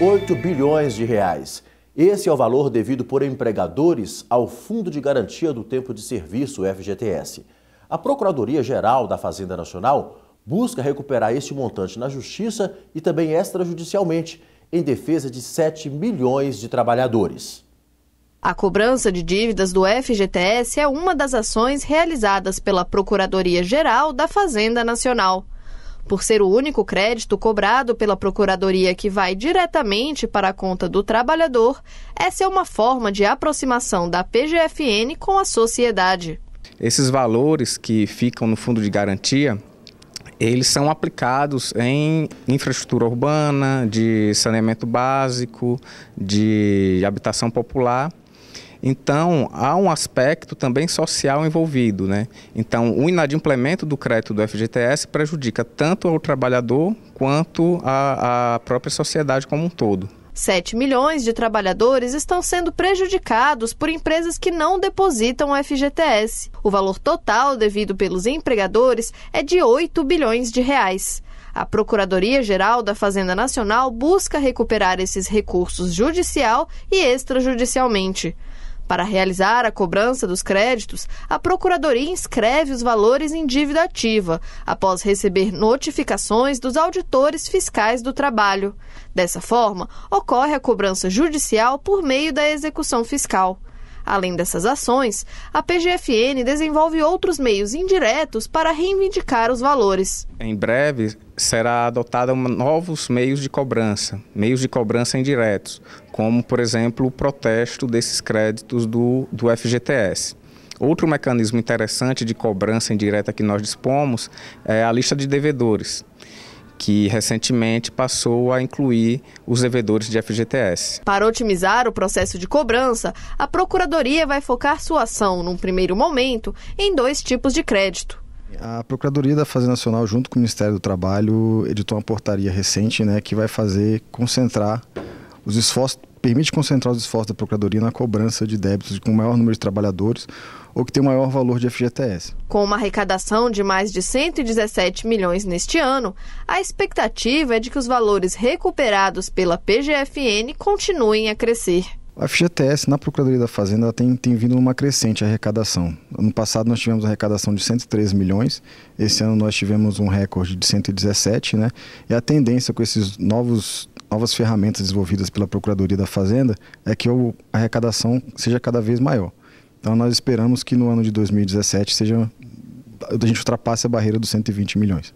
8 bilhões de reais. Esse é o valor devido por empregadores ao Fundo de Garantia do Tempo de Serviço, FGTS. A Procuradoria-Geral da Fazenda Nacional busca recuperar este montante na Justiça e também extrajudicialmente, em defesa de 7 milhões de trabalhadores. A cobrança de dívidas do FGTS é uma das ações realizadas pela Procuradoria-Geral da Fazenda Nacional. Por ser o único crédito cobrado pela Procuradoria que vai diretamente para a conta do trabalhador, essa é uma forma de aproximação da PGFN com a sociedade. Esses valores que ficam no fundo de garantia, eles são aplicados em infraestrutura urbana, de saneamento básico, de habitação popular então, há um aspecto também social envolvido. Né? Então, o inadimplemento do crédito do FGTS prejudica tanto ao trabalhador quanto à própria sociedade como um todo. 7 milhões de trabalhadores estão sendo prejudicados por empresas que não depositam o FGTS. O valor total devido pelos empregadores é de 8 bilhões de reais. A Procuradoria-Geral da Fazenda Nacional busca recuperar esses recursos judicial e extrajudicialmente. Para realizar a cobrança dos créditos, a Procuradoria inscreve os valores em dívida ativa, após receber notificações dos auditores fiscais do trabalho. Dessa forma, ocorre a cobrança judicial por meio da execução fiscal. Além dessas ações, a PGFN desenvolve outros meios indiretos para reivindicar os valores. Em breve será adotada novos meios de cobrança, meios de cobrança indiretos, como por exemplo o protesto desses créditos do, do FGTS. Outro mecanismo interessante de cobrança indireta que nós dispomos é a lista de devedores que recentemente passou a incluir os devedores de FGTS. Para otimizar o processo de cobrança, a Procuradoria vai focar sua ação, num primeiro momento, em dois tipos de crédito. A Procuradoria da Fazenda Nacional, junto com o Ministério do Trabalho, editou uma portaria recente né, que vai fazer concentrar os esforços permite concentrar os esforços da Procuradoria na cobrança de débitos com maior número de trabalhadores ou que tem maior valor de FGTS. Com uma arrecadação de mais de 117 milhões neste ano, a expectativa é de que os valores recuperados pela PGFN continuem a crescer. A FGTS na Procuradoria da Fazenda tem, tem vindo uma crescente arrecadação. Ano passado nós tivemos uma arrecadação de 103 milhões, esse ano nós tivemos um recorde de 117, né? E a tendência com esses novos novas ferramentas desenvolvidas pela Procuradoria da Fazenda é que a arrecadação seja cada vez maior. Então nós esperamos que no ano de 2017 seja a gente ultrapasse a barreira dos 120 milhões.